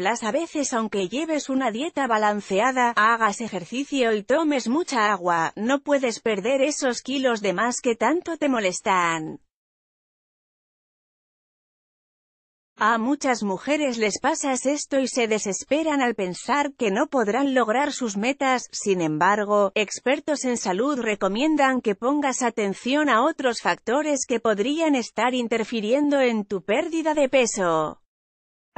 plus a veces aunque lleves una dieta balanceada, hagas ejercicio y tomes mucha agua, no puedes perder esos kilos de más que tanto te molestan. A muchas mujeres les pasa esto y se desesperan al pensar que no podrán lograr sus metas, sin embargo, expertos en salud recomiendan que pongas atención a otros factores que podrían estar interfiriendo en tu pérdida de peso.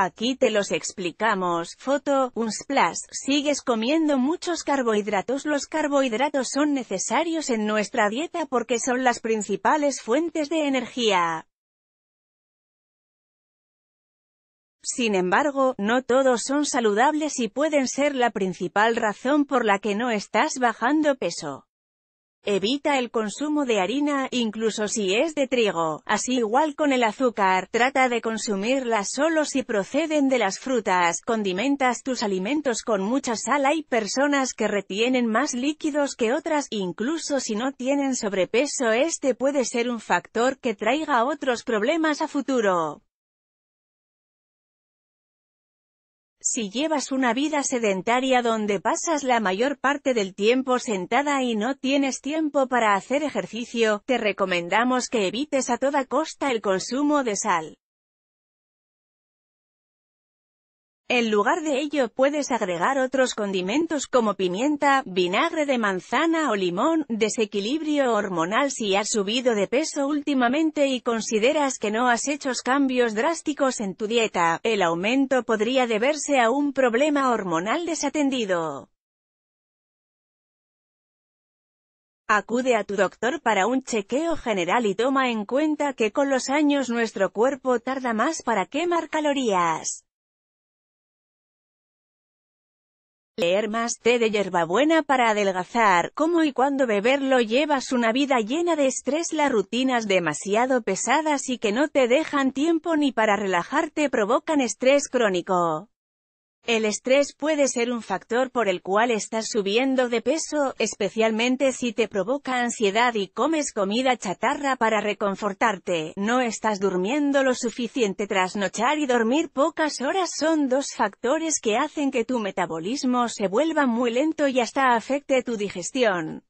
Aquí te los explicamos. Foto, un splash. Sigues comiendo muchos carbohidratos. Los carbohidratos son necesarios en nuestra dieta porque son las principales fuentes de energía. Sin embargo, no todos son saludables y pueden ser la principal razón por la que no estás bajando peso. Evita el consumo de harina, incluso si es de trigo. Así igual con el azúcar, trata de consumirla solo si proceden de las frutas. Condimentas tus alimentos con mucha sal. Hay personas que retienen más líquidos que otras, incluso si no tienen sobrepeso. Este puede ser un factor que traiga otros problemas a futuro. Si llevas una vida sedentaria donde pasas la mayor parte del tiempo sentada y no tienes tiempo para hacer ejercicio, te recomendamos que evites a toda costa el consumo de sal. En lugar de ello puedes agregar otros condimentos como pimienta, vinagre de manzana o limón. Desequilibrio hormonal Si has subido de peso últimamente y consideras que no has hecho cambios drásticos en tu dieta, el aumento podría deberse a un problema hormonal desatendido. Acude a tu doctor para un chequeo general y toma en cuenta que con los años nuestro cuerpo tarda más para quemar calorías. Leer más té de hierbabuena para adelgazar, cómo y cuándo beberlo llevas una vida llena de estrés, las rutinas demasiado pesadas y que no te dejan tiempo ni para relajarte provocan estrés crónico. El estrés puede ser un factor por el cual estás subiendo de peso, especialmente si te provoca ansiedad y comes comida chatarra para reconfortarte, no estás durmiendo lo suficiente trasnochar y dormir pocas horas son dos factores que hacen que tu metabolismo se vuelva muy lento y hasta afecte tu digestión.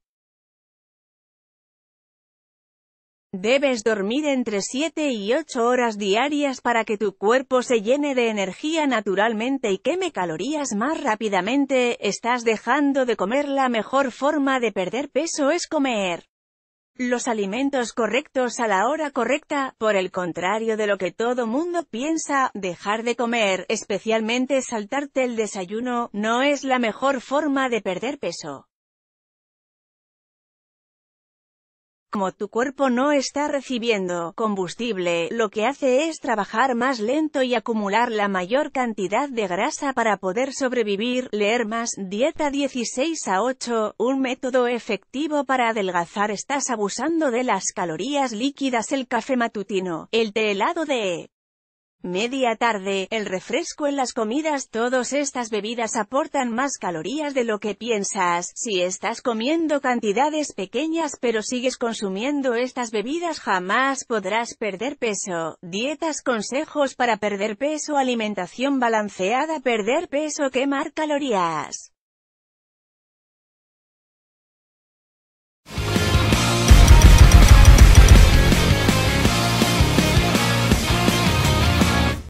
Debes dormir entre 7 y 8 horas diarias para que tu cuerpo se llene de energía naturalmente y queme calorías más rápidamente, estás dejando de comer la mejor forma de perder peso es comer los alimentos correctos a la hora correcta, por el contrario de lo que todo mundo piensa, dejar de comer, especialmente saltarte el desayuno, no es la mejor forma de perder peso. Como tu cuerpo no está recibiendo combustible, lo que hace es trabajar más lento y acumular la mayor cantidad de grasa para poder sobrevivir. Leer más, dieta 16 a 8, un método efectivo para adelgazar. Estás abusando de las calorías líquidas. El café matutino, el té helado de Media tarde, el refresco en las comidas Todas estas bebidas aportan más calorías de lo que piensas. Si estás comiendo cantidades pequeñas pero sigues consumiendo estas bebidas jamás podrás perder peso. Dietas consejos para perder peso Alimentación balanceada Perder peso Quemar calorías